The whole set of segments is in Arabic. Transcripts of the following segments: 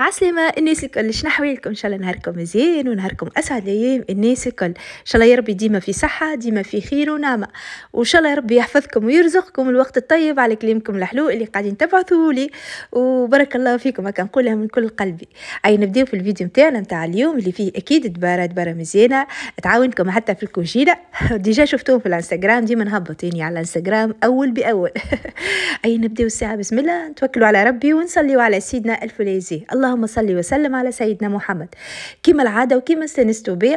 عسلامة الناس الكل شنو حوالكم ان شاء الله نهاركم مزيان ونهاركم اسعد ايام الناس الكل ان شاء الله يا ربي ديما في صحة ديما في خير ونعمة وان شاء الله ربي يحفظكم ويرزقكم الوقت الطيب على كلامكم الحلو اللي قاعدين تبعثوه لي وبارك الله فيكم هكا نقولها من كل قلبي اي نبداو في الفيديو نتاعنا نتاع اليوم اللي فيه اكيد دبارة دبارة مزيانة تعاونكم حتى في الكوجينة ديجا شفتوهم في الانستغرام ديما نهبط يعني على الانستغرام اول باول اي نبداو الساعة بسم الله نتوكلوا على ربي ونصليوا على سيدنا الفليزي الله اللهم صلي وسلم على سيدنا محمد كما العاده وكما استانستوا بي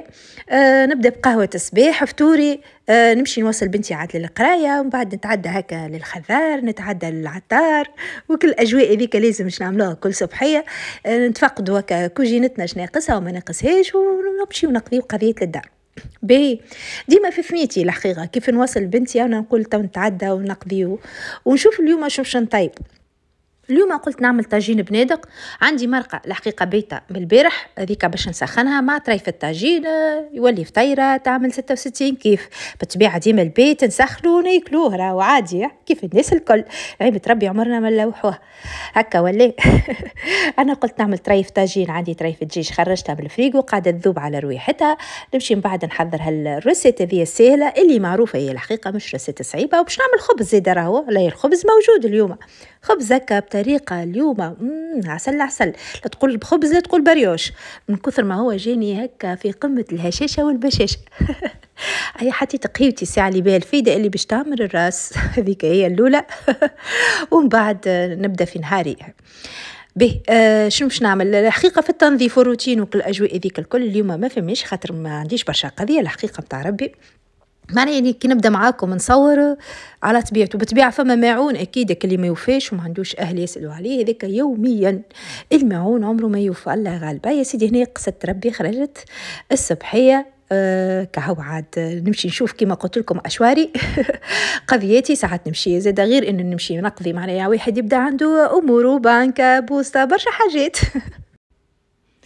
آه نبدا بقهوه الصباح فطوري آه نمشي نوصل بنتي عاد للقرايه ومن بعد نتعدى هكا للخذار نتعدى للعطار وكل الاجواء هذيك لازم باش نعملوها كل صبحيه آه نتفقدوا هكا كوجينتنا شناقصها وما ناقصهاش ونمشي ونقضي قضيه الدار بي ديما في ثنيتي الحقيقه كيف نوصل بنتي انا نقول تو نتعدى ونقضي ونشوف اليوم شوف شنطيب اليوم قلت نعمل طاجين بنادق عندي مرقه الحقيقه بيتا من البارح هذيك باش نسخنها مع في الطاجين آه، يولي فطيره تعمل 66 كيف بالطبيعه ديما البيت نسخنوا وناكلوه راهو عادي آه، كيف الناس الكل عيبة ربي عمرنا ما نلوحوه هكا ولا انا قلت نعمل طريف طاجين عندي طريف الدجاج خرجتها من وقعدت تذوب على ريحتها نمشي من بعد نحضر هالريسيت هذه السهله اللي معروفه هي الحقيقه مش ريسيت صعيبه وباش نعمل خبز زيد راهو لا الخبز موجود اليوم خبز هكا الطريقه اليوم عسل عسل لا تقول بخبز لا تقول بريوش من كثر ما هو جاني هكا في قمه الهشاشه والبشاشه اي حطيت تقيوتي الساعه اللي بها الفايده اللي باش تعمر الراس هذيك هي الاولى ومن بعد نبدا في نهاري به آه شنو باش نعمل الحقيقه في التنظيف والروتين وكل الاجواء هذيك الكل اليوم ما فماش خاطر ما عنديش برشا قضيه الحقيقه نتاع ربي معنى يعني كي نبدا معاكم نصور على طبيعته بطبيعه فما ماعون اكيد اللي ما يوفاش وما عندوش اهل يسالوا عليه هذاك يوميا الماعون عمره ما يوفى الله غالبه يا سيدي هنا قصه ربي خرجت الصبحيه أه كهو عاد نمشي نشوف كيما قلت لكم اشواري قضيتي ساعات نمشي زاد غير ان نمشي نقضي معناها واحد يبدا عنده اموره بانكا بوسطه برشا حاجات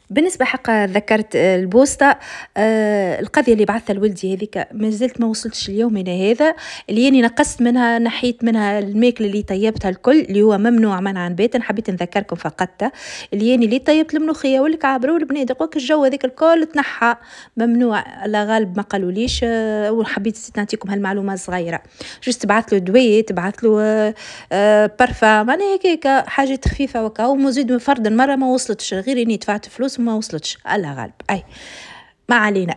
بالنسبة حق ذكرت آه، البوسطة آه القضية اللي بعثها لولدي هذيك ما زلت ما وصلتش اليوم إلى هذا اللي يعني نقصت منها نحيت منها الماكلة اللي طيبتها الكل اللي هو ممنوع منعا باتا حبيت نذكركم فقط اللي يعني اللي طيبت الملوخية والكعبرة والبنادق وك الجو هذيك الكل تنحى ممنوع لا غالب ما قالوليش آه وحبيت نعطيكم هالمعلومة الصغيرة جوست تبعث له دوية تبعث له آه, آه، معناها هكاك حاجات خفيفة وكا ومزيد من فرد المرة ما وصلتش غير اني دفعت فلوس وصلت ما وصلتش الله غالب اي ما علينا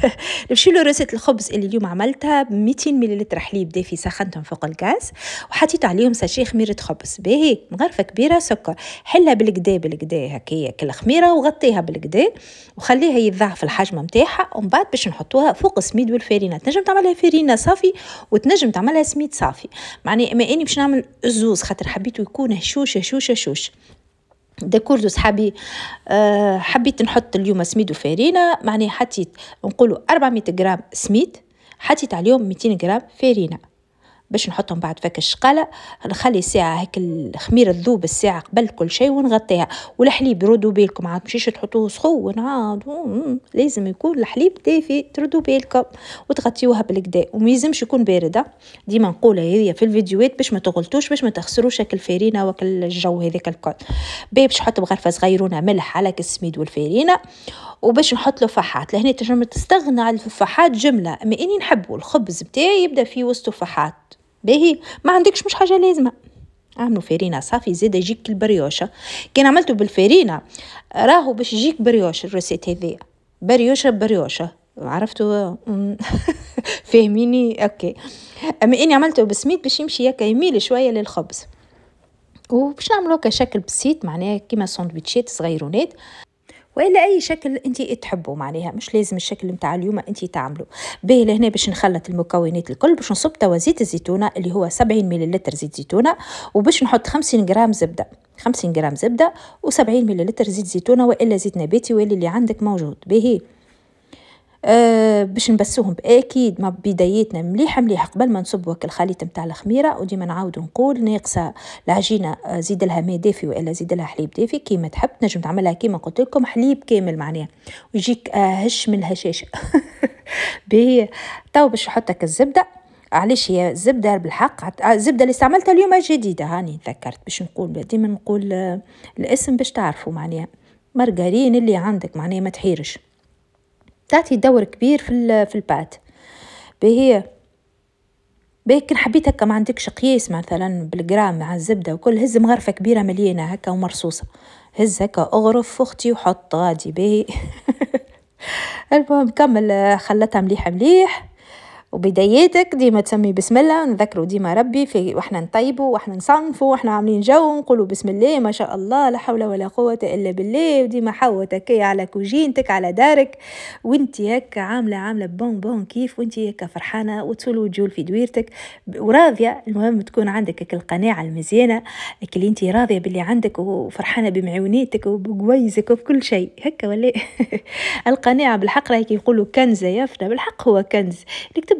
نمشي لروسيت الخبز اللي اليوم عملتها ب 200 ملل حليب دافي سخنتهم فوق الغاز وحطيت عليهم ساشي خميرة خبز باهي مغرفة كبيرة سكر حلها بالكدا بالكدا هكايا كل خميرة وغطيها بالكدا وخليها يتضاعف الحجم نتاعها ومن بعد باش نحطوها فوق السميد والفرينة تنجم تعملها فرينة صافي وتنجم تعملها سميد صافي معني اما اني باش نعمل الزوز خاطر حبيته يكون هشوش هشوش هشوش ديكور دو صحابي أه حبيت نحط اليوم سميد وفارينة معني حطيت نقولوا 400 غرام سميد حطيت عليهم 200 غرام فارينة باش نحطهم بعد فك الشقالة نخلي ساعة هيك الخميرة تذوب الساعة قبل كل شيء ونغطيها والحليب ردوا بالكم عاد مشيش تحطوه سخون عاد لازم يكون الحليب دافي تردوا بالكم وتغطيوها بالكدا وما يلزمش يكون باردة ديما نقولها هي في الفيديوهات باش ما تغلطوش باش ما تخسروش هاك الفارينة وهاك الجو هذاك الكل باش نحط بغرفة صغيرونة ملح على السميد والفارينة وباش نحط له فحات لهنا تنجم تستغنى على الفحات جملة اما اني نحبو الخبز بتاعي يبدا فيه وسط فحات باهي ما عندكش مش حاجه لازمه اعملوا فرينه صافي زيد يجيك البريوشه كان عملته بالفرينه راهو باش يجيك بريوش الريسيت هذيا بريوشه بريوشه عرفتوا فاهميني اوكي اما اني عملته بسميت باش يمشي هكا يميل شويه للخبز وباش نعملو شكل بسيط معناه كيما ساندويتشات صغيرونات والا اي شكل انت تحبوا معناها مش لازم الشكل نتاع اليوم انت تعملوا به لهنا باش نخلط المكونات الكل باش نصب توا زيت الزيتونه اللي هو 70 ملل زيت زيتونه وباش نحط 50 غرام زبده 50 غرام زبده و70 ملل زيت زيتونه والا زيت نباتي واللي اللي عندك موجود به آه باش نبسوهم باكيد ما بدايتنا مليحه مليحه قبل ما نصبوا الخليط نتاع الخميره وديما نعاود نقول ناقصه العجينه آه، زيد لها ماء دافي والا زيد لها حليب دافي كيما تحب نجم تعملها كيما قلت لكم حليب كامل معناها ويجيك هش من الهشاشه باهي تو باش نحطك الزبده علاش هي الزبده بالحق الزبده اللي استعملتها اليوم جديده هاني تذكرت باش نقول ديما نقول آه، الاسم باش تعرفوا معناها مارغرين اللي عندك معناها ما تحيرش تعطي دور كبير في في البات بهي كان حبيت هكا ما عندكش قياس مثلا بالجرام مع الزبدة وكل هز مغرفة كبيرة مليانة هكا ومرصوصة هز هكا اغرف اختي وحط غادي باهي المهم كمل خلتها مليح مليح وبداياتك ديما تسمي بسم الله نذكروا ديما ربي في واحنا نطيبوا واحنا نصنفوا واحنا عاملين جو نقولوا بسم الله ما شاء الله لا حول ولا قوة إلا بالله وديما حوتك على كوجينتك على دارك وانت هكا عاملة عاملة بون بون كيف وانت هكا فرحانة وتسول جول في دويرتك وراضية المهم تكون عندك القناعة المزيانة اللي انت راضية باللي عندك وفرحانة بمعوناتك وبقويزك وبكل شيء هكا ولا القناعة بالحق راهي كيقولوا كنز يا بالحق هو كنز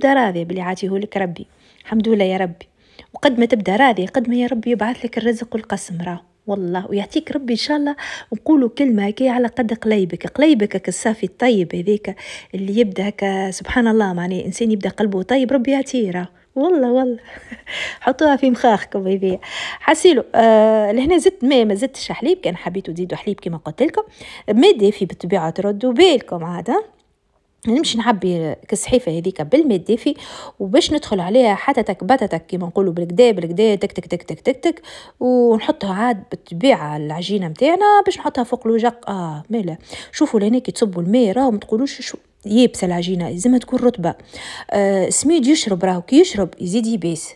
تبدا راضيه بلي عاتيه لك ربي الحمد لله يا ربي وقد ما تبدا راضيه قد ما يا ربي يبعث لك الرزق والقسم راه والله ويعطيك ربي ان شاء الله نقولوا كلمه كي على قد قليبك قليبك الصافي الطيب هذيك اللي يبدا هكا سبحان الله معني انسان يبدا قلبه طيب ربي يعطيه والله والله حطوها في مخاخكم هذيا حسيلو آه لهنا زدت ما ما زدتش حليب كان حبيتو تزيدوا حليب كما قلت لكم ما دافي بالطبيعه تردوا بالكم عاد نمشي نعبي السحيفه هذيك بالماء الدافي وباش ندخل عليها حتى تكبتتك كيما نقولوا بالكدا بالكدا تك تك تك تك تك تك ونحطها عاد بالطبيعه العجينه متاعنا باش نحطها فوق الوجق اه مالا شوفوا لهنا كي تصبوا الماء راهو ما تقولوش شو يابسه العجينه لازمها تكون رطبه آه سميد يشرب راهو كي يشرب يزيد يباس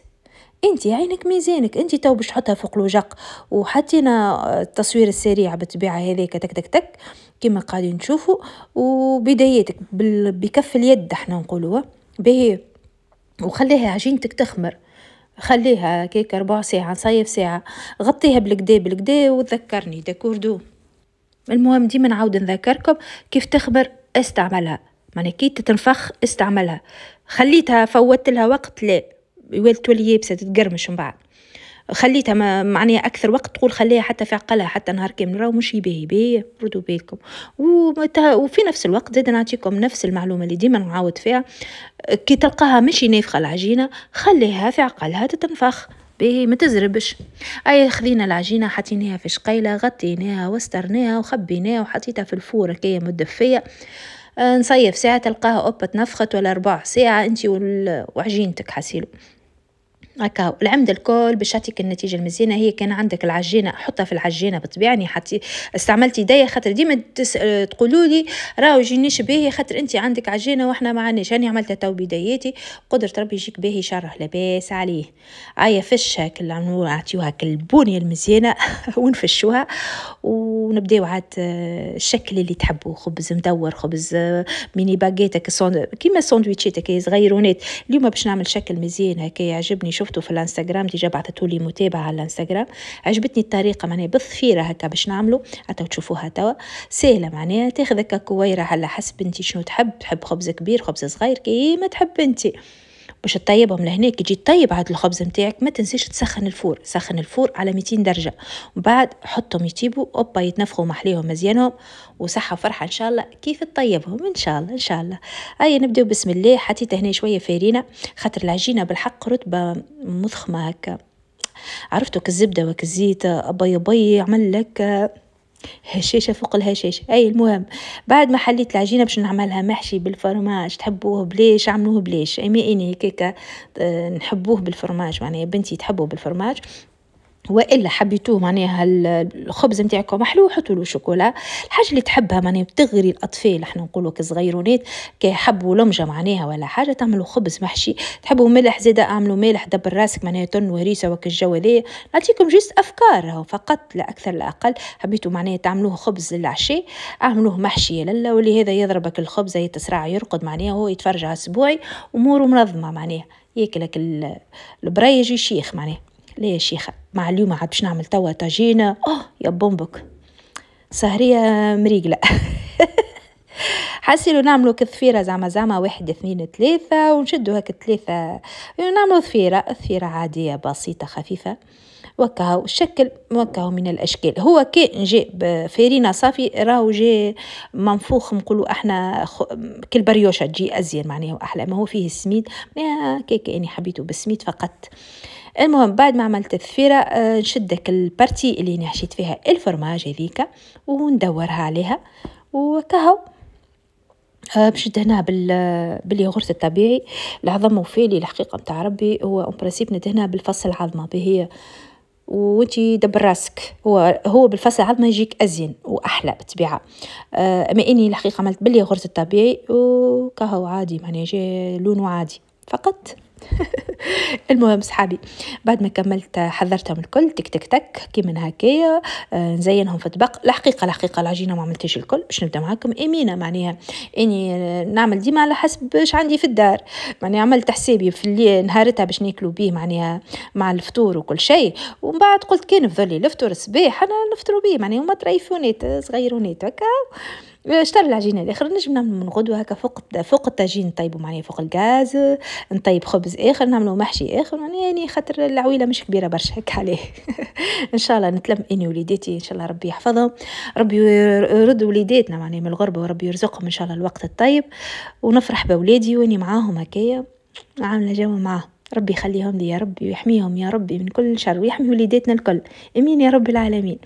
انت عينك ميزانك انت تو باش تحطها فوق الوجق وحطينا آه، التصوير السريع بالطبيعه هذيك تك تك تك كما قاعدين نشوفوا وبدايتك بكف اليد احنا نقولوها به وخليها عجينتك تخمر خليها كيك ربع ساعة صيف ساعة غطيها بالكدا بالكدا وتذكرني داكوردو المهم ديما نعاود نذكركم كيف تخمر استعملها معناها كي تتنفخ استعملها خليتها فوتت لها وقت لا تولي يابسه تتقرمش من بعد خليتها معناها اكثر وقت تقول خليها حتى في عقلها حتى نهار كامل راهو مش باهي باهي ردوا بالكم وفي نفس الوقت زاد نعطيكم نفس المعلومه اللي ديما نعاود فيها كي تلقاها مش نافخه العجينه خليها في عقلها تتنفخ باهي ما تزربش اي خذينا العجينه حطيناها في شقيله غطيناها وسترناها وخبيناها وحطيتها في الفور كي مدفيه آه، نصيف ساعة تلقاها أوبا تنفخت ولا ربع ساعة أنت وعجينتك حسيلو هكاو العمد الكل باش يعطيك النتيجه المزيانه هي كان عندك العجينه حطها في العجينه بطبيعني حتى استعملت يديا خاطر ديما تقولوا لي راهو جينيش باهي خاطر انت عندك عجينه واحنا ما عندناش هاني عملتها تو بداياتي قدرة ربي يجيك باهي شره لاباس عليه ايا فش هاك نعطيوها البنيه المزيانه ونفشوها ونبداو عاد الشكل اللي تحبوه خبز مدور خبز ميني باكيتك كيما ساندويتشات كي صغيرونات اليوم باش نعمل شكل مزيان هكا يعجبني شو شفته في الانستغرام ديجا بعثتوا لي متابعه على الانستغرام عجبتني الطريقه معناها بالظفيره هكا باش نعملو حتى تشوفوها توا سهله معناها تاخذ هكا كويره على حسب انت شنو تحب تحب خبز كبير خبز صغير كي ما تحب انت باش تطيبهم لهناك يجي طيب عاد الخبز نتاعك ما تنساش تسخن الفور سخن الفور على 200 درجه وبعد بعد حطهم يطيبوا اوبا يتنفخوا محليهم مزيانهم وصحه وفرحه ان شاء الله كيف تطيبهم ان شاء الله ان شاء الله اي نبداو بسم الله حطيت هنا شويه فارينه خاطر العجينه بالحق رتبه مضخمه هكا عرفتوا كالزبده وكالزيت ابي ابي عمل لك هشاشه فوق الهشاشه اي المهم بعد ما حليت العجينه باش نعملها محشي بالفرماج تحبوه بليش عملوه بليش اما اني هكاك آه، نحبوه بالفرماج معناها بنتي تحبوه بالفرماج والا حبيتوه معناها الخبز نتاعكم محلو حطوا له شوكولا الحاجه اللي تحبها معناها تغري الاطفال احنا نقولوا كصغيرونات كي يحبوا لمجه معناها ولا حاجه تعملوا خبز محشي تحبوا ملح زاده اعملوا ملح دبر راسك معناها تن وريسه وك الجواليه نعطيكم جست افكار فقط لا اكثر لا اقل حبيتوا معناها تعملوه خبز للعشاء اعملوه محشي يا واللي هذا يضربك الخبز يتسرع يرقد معناها هو يتفرج على اسبوعي اموره منظمه معناها ياكلك البريج يشيخ معناها لا يا شيخه مع اليوم عاد باش نعمل توا طاجينه اه يا بومبك سهريه مريقله حاسين نعملو كثفيره زعما زعما واحد اثنين ثلاثه ونشدو هاك ثلاثه نعملو ثفيره ثفيره عاديه بسيطه خفيفه وكاو الشكل وكاو من الاشكال هو كي جاء فارينه صافي راهو جاء منفوخ نقولوا احنا خ... كالبريوشه تجي ازين معناها واحلى ما هو فيه السميد كي كيك اني حبيته بالسميد فقط المهم بعد ما عملت الثفيره آه، نشدك البارتي اللي نحشيت فيها الفرماج هذيك وندورها عليها وكهو آه، بشد هنا بال باليوغورت الطبيعي العظم وفيلي الحقيقه نتاع ربي هو اون برينسيپ ندهناه بالفص العظمه بهي وانتي دبر راسك هو هو بالفصل العظمه يجيك ازين واحلى بالطبيعه آه، اما اني الحقيقه عملت باليوغورت الطبيعي وكهو عادي معناها جا لونه عادي فقط المهم صحابي بعد ما كملت حذرتهم الكل تك تك تك كي من هكايا آه، نزينهم في طبق الحقيقه الحقيقه العجينه ما عملتهاش الكل باش نبدا معاكم امينه معناها اني آه، نعمل ديما على حسب اش عندي في الدار معناها عملت حسابي في اللي نهارتها باش ناكلوا بيه معناها مع الفطور وكل شيء ومن بعد قلت كان في ظلي الفطور الصباح انا نفطروا بيه معناها هما طريفونات آه، صغيرونات هكا اشتري العجينه الاخر نجم نعمل من غدوه هكا فوق فوق الطاجين نطيبو معناها فوق الغاز نطيب خبز اخر نعملو محشي اخر يعني خاطر العويله مش كبيره برشا هكا عليه ان شاء الله نتلم اني وليداتي ان شاء الله ربي يحفظهم ربي يرد وليداتنا معناها من الغربه وربي يرزقهم ان شاء الله الوقت الطيب ونفرح بولادي واني معاهم هكايا عامله جو معاهم ربي يخليهم لي يا ربي ويحميهم يا ربي من كل شر ويحمي وليداتنا الكل امين يا رب العالمين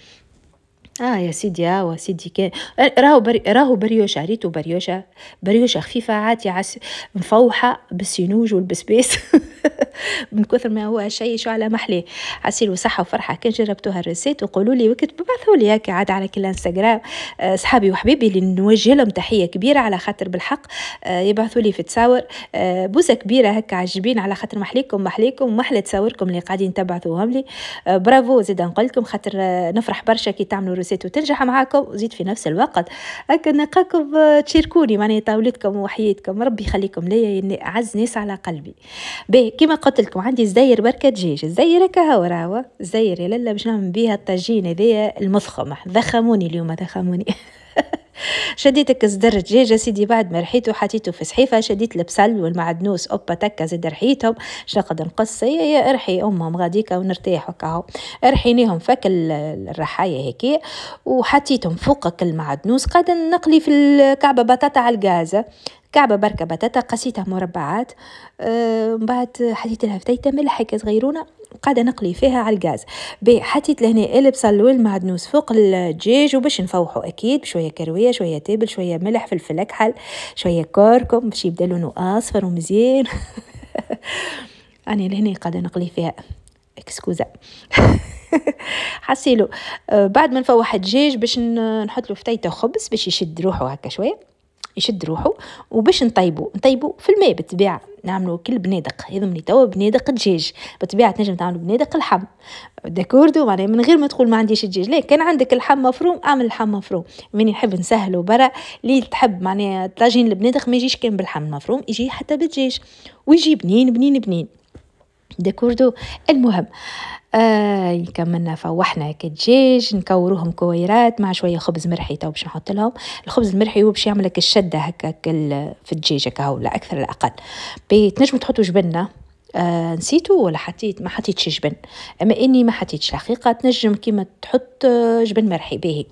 اه يا سيدي اه سيدي كان راهو بري... راهو بريوشه ريتو بريوشه بريوشه خفيفه عاتي عس... مفوحه بالسينوج والبسبيس من كثر ما هو شيء شو على محلي عسيل وصحه وفرحه كان جربتوها الريسيت وقولوا لي وقت ببعثوا لي هكا عاد على كل انستغرام آه، صحابي وحبيبي اللي نوجه لهم تحيه كبيره على خاطر بالحق آه، يبعثوا لي في تصاور آه، بوسه كبيره هكا عجبين على خاطر محليكم محليكم ومحلى تصاوركم اللي قاعدين تبعثوهم لي برافو زيد نقول لكم خاطر نفرح برشا كي تعملوا السياسات وتنجح معاكم وزيد في نفس الوقت هكا نلقاكم تشاركوني معناها طاولتكم وحياتكم ربي يخليكم ليا اعز يعني ناس على قلبي باهي كيما قلت لكم عندي زدير بركه دجاج الزير هكا هاو راهو الزير يا لاله باش نعمل بيها الطاجين هذايا المضخم ضخموني اليوم ضخموني شديت كزدر دجاجة سيدي بعد ما رحيته حطيته في صحيفه شديت البصل والمعدنوس اوبا تكا زاد رحيتهم شنقد نقص يا يا ارحي امهم غاديكا ونرتاح هكا رحينيهم فك الرحايه هيك وحطيتهم فوقك المعدنوس قاعده نقلي في الكعبه بطاطا على الغاز كعبه بركه بطاطا قسيتها مربعات آه، من بعد حطيت لها فتيته ملح هكا صغيرونه وقاعده نقلي فيها على الغاز بي حطيت لهنا البصل والمعدنوس فوق الدجاج وباش نفوحو اكيد بشويه كرويه شويه تابل شويه ملح فلفل اكحل شويه كركم باش يبدا لونه اصفر ومزيان انا لهنا قاعده نقلي فيها اكسكوزا حسيلو آه، بعد ما نفوح الدجاج باش نحط له فتيته خبز باش يشد روحه هكا شويه يشد روحه وباش نطيبو نطيبو في الماء بالطبيعه نعملو كل بنادق يضمني توا بنادق دجاج بالطبيعه تنجم تعملو بنادق اللحم داكوردو معناها من غير ما تقول ما عنديش دجاج لا كان عندك اللحم مفروم اعمل اللحم مفروم من نحب نسهلو برا اللي تحب معناها طاجين البنادق ما يجيش كان باللحم المفروم يجي حتى بالدجاج ويجي بنين بنين بنين ديكوردو المهم آه كملنا فوحنا كدجاج نكوروهم كويرات مع شويه خبز مرحي تو باش نحط لهم الخبز المرحي هو باش يعمل لك الشده هكا في الدجاج هكا ولا اكثر لا اقل تنجموا تحطوا جبنه آه نسيتو ولا حطيت ما حطيتش جبن اما اني ما حطيتش الحقيقه تنجم كيما تحط آه، جبن مرحي باهي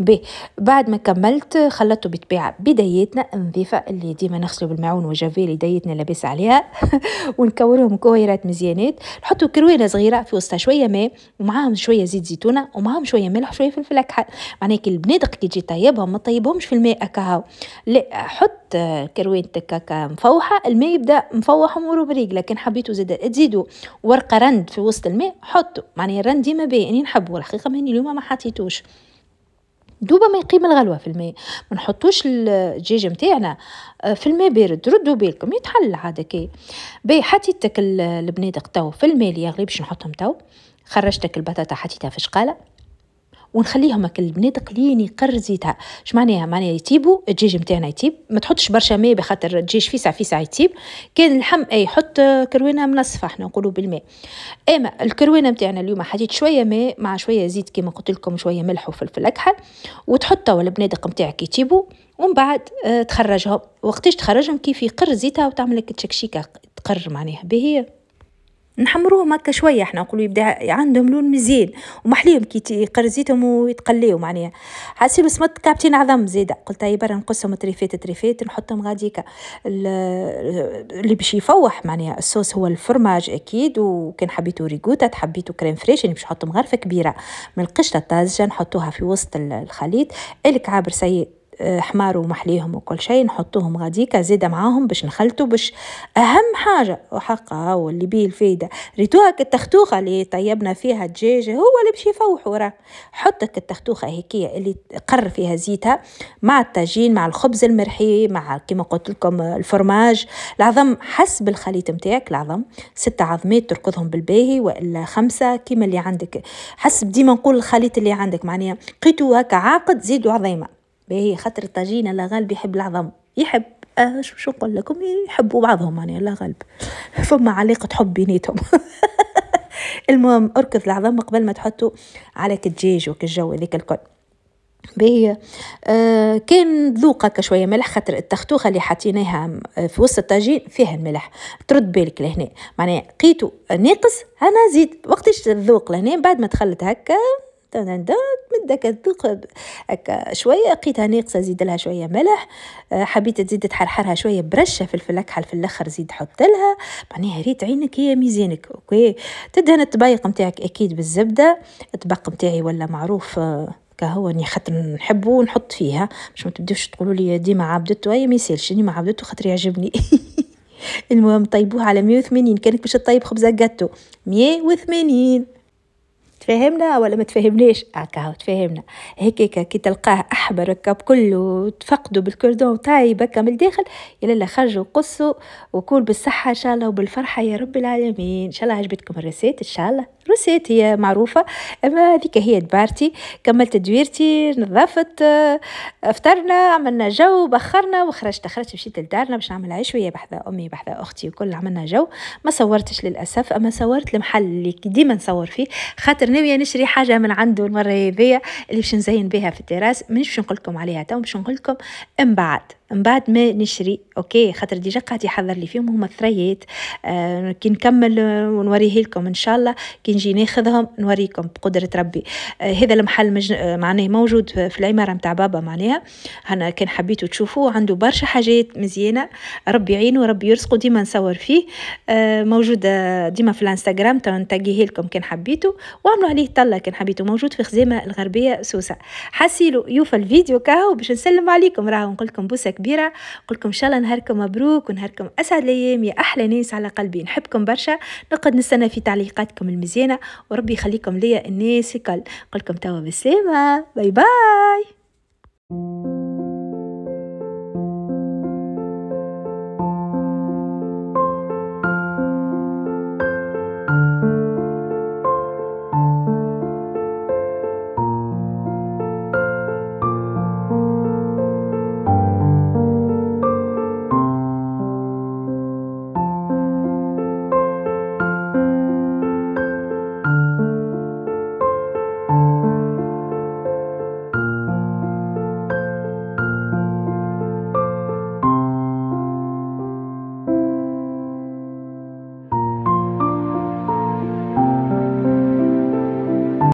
ب بعد ما كملت خلطته بطبيعة بدايتنا نظيفة اللي ديما نغسلو بالمعون وجافيل دايتنا لاباس عليها ونكورهم كويرات مزيانات نحطو كروينه صغيره في وسطها شويه ماء ومعاهم شويه زيت زيتونه ومعاهم شويه ملح وشويه فلفل اكحل معناها كي البنادق كي تجي طيبهم ما طيبهمش في الماء اكاهو لا حط كروينتك هكا مفوحه الماء يبدا مفوح ومورو بريق لكن حبيتو زاد تزيدو ورقه رند في وسط الماء حطو معناها الرند ديما باهي اني يعني نحبو الحقيقه ماني اليوم ما حطيتوش دوبا ما يقيم الغلوه في الماء ما نحطوش الدجاج نتاعنا آه، في الماء بارد ردوا بالكم يتحل عاد كي باهي حطيتك البنادق تو في الماء اللي يغلي باش نحطهم تو خرجتك البطاطا حطيتها في شقاله ونخليهم هكا البنات قليني يقر زيتها اش معناها معناها يتيبو الدجاج نتاعنا يتيب ما تحطش برشا ماء بخاطر الدجاج فيسع فيسع يتيب كان اللحم اي حط كروينه منصفه احنا نقولوا بالماء اما الكروينه نتاعنا اليوم حطيت شويه ماء مع شويه زيت كما قلت لكم شويه ملح وفلفل اكحل وتحطوا البنادق نتاعك يتيبو ومن بعد آه، تخرجهم وقتاش تخرجهم كيف يقر زيتها وتعمل لك تشكشيكه تقر معناها بهي نحمروهم هكا شويه احنا نقولوا يبدا عندهم لون مزيان ومحليهم كي قرزيتهم ويتقليو يعني. معناها حاسين بسمط كابتين عظم زيده قلت هاي برا نقصهم تريفات تريفات نحطهم غاديكا اللي باش يفوح معناها الصوص هو الفرماج اكيد وكان حبيتو ريغوتا تحبيتو كريم فريش يعني باش نحطهم غرفه كبيره من القشره الطازجه نحطوها في وسط الخليط الكعاب عابر سيء حمار ومحليهم وكل شيء نحطوهم غاديكا زيدا معاهم باش نخلطوا باش اهم حاجه وحقها واللي بيه الفايده ريتوها كالتختوخه اللي طيبنا فيها الدجاج هو اللي باش يفوحوا راه حطك التختوخه هيكيه اللي قر فيها زيتها مع الطاجين مع الخبز المرحي مع كما قلت لكم الفرماج العظم حسب الخليط نتاعك العظم ستة عظمات تركضهم بالباهي والا خمسه كيما اللي عندك حسب ديما نقول الخليط اللي عندك معناها لقيتو هكا عاقد زيدوا عظيمه باهي خاطر الطاجين الله غالب يحب العظم يحب آه شو نقول لكم يحبوا بعضهم يعني الله غالب فما علاقة حب بيناتهم المهم اركض العظم قبل ما تحطوا على الدجاج وكالجو هذاك الكل باهي آه كان ذوقك شويه ملح خاطر التختوخه اللي حطيناها آه، في وسط الطاجين فيها الملح ترد بالك لهنا معناها لقيتو ناقص انا زيد وقتاش الذوق لهنا بعد ما تخلط هكا هكا تذوق هكا شويه لقيتها ناقصه زيد لها شويه ملح آه، حبيت تزيد تحرحرها شويه برشه فلفل اكحل في الاخر زيد حط لها معناها ريت عينك هي ميزانك اوكي تدهن الطبايق نتاعك اكيد بالزبده الطبق نتاعي ولا معروف آه، هو اني خاطر نحبو ونحط فيها باش ما تبداوش تقولوا لي ديما عبدتو هي ما يسالش ديما عبدتو خاطر يعجبني المهم طيبوه على 180 كانك باش تطيب خبزه جاتو 180 تفهمنا ولا ما تفهمنيش هكا تفهمنا هيك كي تلقاه احمر هكا بكله تفقدوا بالكردون طايب هكا من الداخل يا لالا خرجوا قصوا وكون بالصحه ان شاء الله وبالفرحه يا رب العالمين ان شاء الله عجبتكم الرسيت ان شاء الله روسيت هي معروفة أما هذيك هي دبارتي كملت دويرتي نظفت آه، فطرنا عملنا جو بخرنا وخرجت خرجت مشيت لدارنا باش نعمل ويا بحذا أمي بحذا أختي وكل عملنا جو ما صورتش للأسف أما صورت المحل اللي ديما نصور فيه خاطر ناوية نشري حاجة من عنده المرة هذيا اللي باش نزين بها في التراس مانيش باش نقولكم عليها تو باش نقولكم من بعد من بعد ما نشري اوكي خاطر ديجا قاعد يحضر لي فيهم هما ثريات آه كي نكمل آه، ونوريه لكم ان شاء الله كي نجي ناخذهم نوريكم بقدره ربي آه هذا المحل مجن... آه، معناه موجود في العماره نتاع بابا معناها هنا كان حبيتوا تشوفوه عنده برشا حاجات مزيانه ربي يعينه ربي يرزقه ديما نصور فيه آه موجود آه، ديما في الانستغرام نتاجيه لكم كان حبيتوا وعملوا عليه طله كان حبيتوا موجود في خزيمه الغربيه سوسه حاسيلو يوفى الفيديو كاهو باش نسلم عليكم راهو نقول لكم بوسه كبيره نقول لكم ان شاء الله نهاركم مبروك ونهاركم اسعد الايام يا احلى ناس على قلبي نحبكم برشا نقعد نستنى في تعليقاتكم المزيانه وربي يخليكم ليا الناس الكل نقول لكم توا بالسلامه باي باي